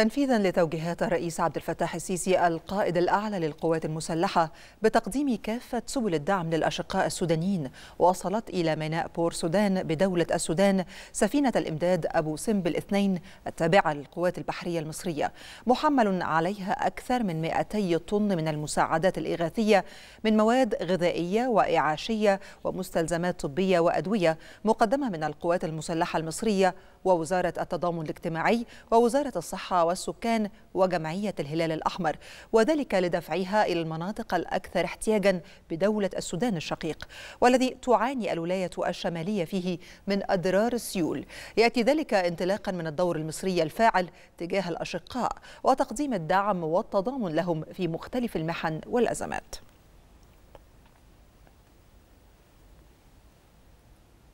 تنفيذا لتوجيهات الرئيس عبد الفتاح السيسي القائد الاعلى للقوات المسلحه بتقديم كافه سبل الدعم للاشقاء السودانيين وصلت الى ميناء بور سودان بدوله السودان سفينه الامداد ابو سمبل اثنين التابعه للقوات البحريه المصريه محمل عليها اكثر من 200 طن من المساعدات الاغاثيه من مواد غذائيه واعاشيه ومستلزمات طبيه وادويه مقدمه من القوات المسلحه المصريه ووزاره التضامن الاجتماعي ووزاره الصحه والسكان وجمعية الهلال الأحمر وذلك لدفعها إلى المناطق الأكثر احتياجا بدولة السودان الشقيق والذي تعاني الولاية الشمالية فيه من أضرار السيول يأتي ذلك انطلاقا من الدور المصري الفاعل تجاه الأشقاء وتقديم الدعم والتضامن لهم في مختلف المحن والأزمات